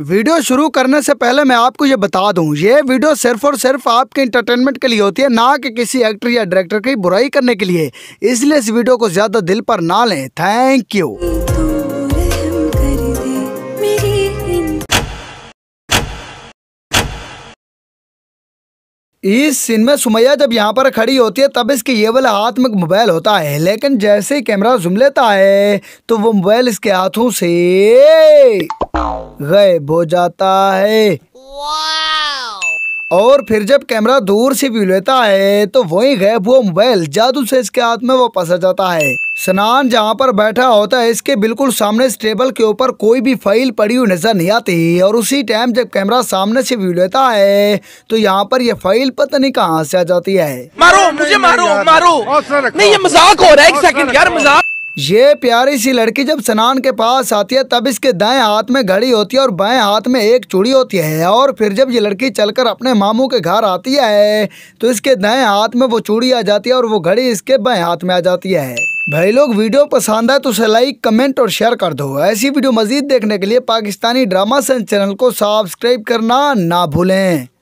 video शुरू करने से पहले मैं आपको ये बता दूं ये वीडियो सिर्फ और सिर्फ आपके इंटरटेनमेंट के लिए होती है ना कि किसी एक्टर या डायरेक्टर की बुराई करने के लिए इसलिए इस वीडियो को ज़्यादा दिल पर ना लें थैंक यू इस सीन में सुमैया जब यहाँ पर खड़ी होती है तब इसके ये वाला हाथ में मोबाइल होता है लेकिन जैसे ही कैमरा जुम लेता है तो वो मोबाइल इसके हाथों से गायब हो जाता है और फिर जब कैमरा दूर से व्यू लेता है तो वही गैप हुआ मोबाइल जादू से इसके हाथ में वापस आ जाता है स्नान जहाँ पर बैठा होता है इसके बिल्कुल सामने टेबल के ऊपर कोई भी फाइल पड़ी हुई नजर नहीं आती और उसी टाइम जब कैमरा सामने से व्यू लेता है तो यहाँ पर ये फाइल पता नहीं कहाँ से आ जाती है मारो मुझे मारो मारो नहीं ये मजाक हो रहा है एक सेकंड यार मजाक ये प्यारी सी लड़की जब स्नान के पास आती है तब इसके दाएं हाथ में घड़ी होती है और बाएं हाथ में एक चूड़ी होती है और फिर जब ये लड़की चलकर अपने मामू के घर आती है तो इसके दाएं हाथ में वो चूड़ी आ जाती है और वो घड़ी इसके बाएं हाथ में आ जाती है भाई लोग वीडियो पसंद आए तो उसे लाइक कमेंट और शेयर कर दो ऐसी वीडियो मजीद देखने के लिए पाकिस्तानी ड्रामा सेंस चैनल को सब्सक्राइब करना ना भूलें